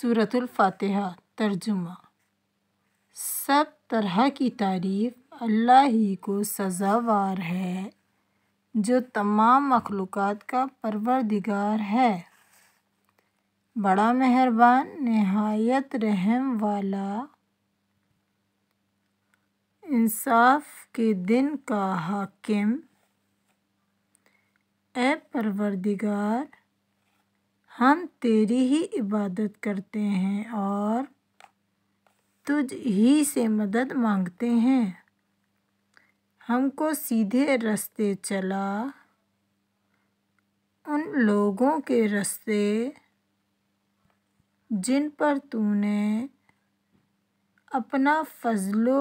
सूरतुल्फातिहा तर्जुमा सब तरह की तारीफ़ अल्लाह ही को सज़ावार है जो तमाम मखलूक़ का परवरदिगार है बड़ा मेहरबान नहायत रहम वाला इंसाफ के दिन का हाकिम ए परवरदिगार हम तेरी ही इबादत करते हैं और तुझ ही से मदद मांगते हैं हमको सीधे रास्ते चला उन लोगों के रास्ते जिन पर तूने अपना फजलो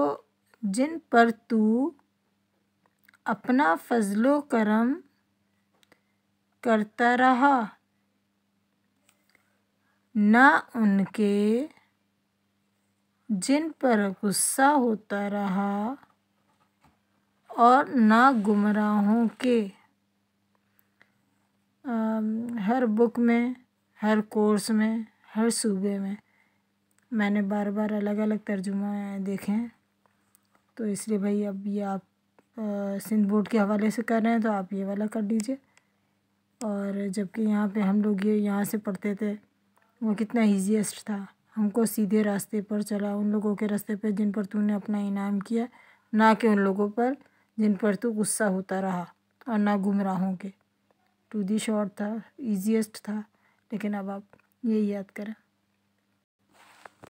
जिन पर तू अपना फजलो करम करता रहा ना उनके जिन पर गुस्सा होता रहा और ना गुमराहों के हर बुक में हर कोर्स में हर सूबे में मैंने बार बार अलग अलग तर्जुमा देखे हैं तो इसलिए भाई अब ये आप सिंध बोर्ड के हवाले से कर रहे हैं तो आप ये वाला कर दीजिए और जबकि यहाँ पे हम लोग ये यहाँ से पढ़ते थे वो कितना ईजीएस्ट था हमको सीधे रास्ते पर चला उन लोगों के रास्ते पर जिन पर तूने अपना इनाम किया ना कि उन लोगों पर जिन पर तू गुस्सा होता रहा और ना गुमराहों के टू दी शॉर्ट था ईजीएस्ट था लेकिन अब आप ये याद करें